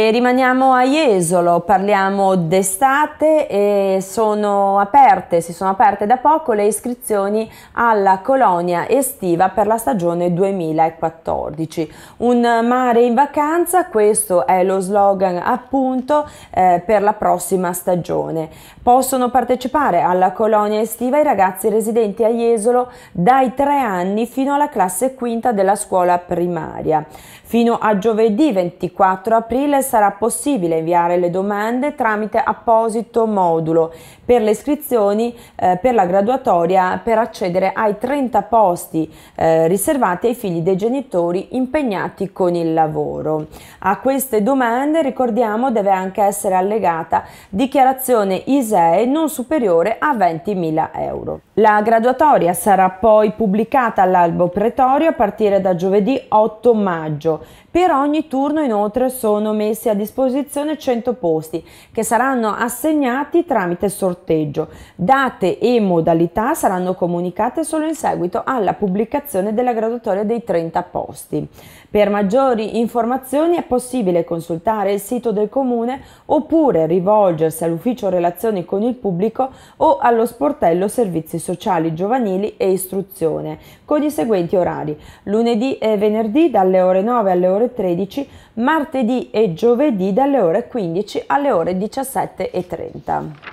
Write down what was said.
E rimaniamo a Jesolo, parliamo d'estate e sono aperte, si sono aperte da poco le iscrizioni alla colonia estiva per la stagione 2014. Un mare in vacanza, questo è lo slogan appunto eh, per la prossima stagione. Possono partecipare alla colonia estiva i ragazzi residenti a Jesolo dai 3 anni fino alla classe quinta della scuola primaria. Fino a giovedì 24 aprile sarà possibile inviare le domande tramite apposito modulo per le iscrizioni eh, per la graduatoria per accedere ai 30 posti eh, riservati ai figli dei genitori impegnati con il lavoro. A queste domande, ricordiamo, deve anche essere allegata dichiarazione ISEE non superiore a 20.000 euro. La graduatoria sarà poi pubblicata all'albo pretorio a partire da giovedì 8 maggio. Per ogni turno inoltre sono messi messi a disposizione 100 posti che saranno assegnati tramite sorteggio. Date e modalità saranno comunicate solo in seguito alla pubblicazione della graduatoria dei 30 posti. Per maggiori informazioni è possibile consultare il sito del comune oppure rivolgersi all'ufficio relazioni con il pubblico o allo sportello servizi sociali giovanili e istruzione con i seguenti orari: lunedì e venerdì dalle ore 9 alle ore 13, martedì e giovedì dalle ore 15 alle ore 17.30.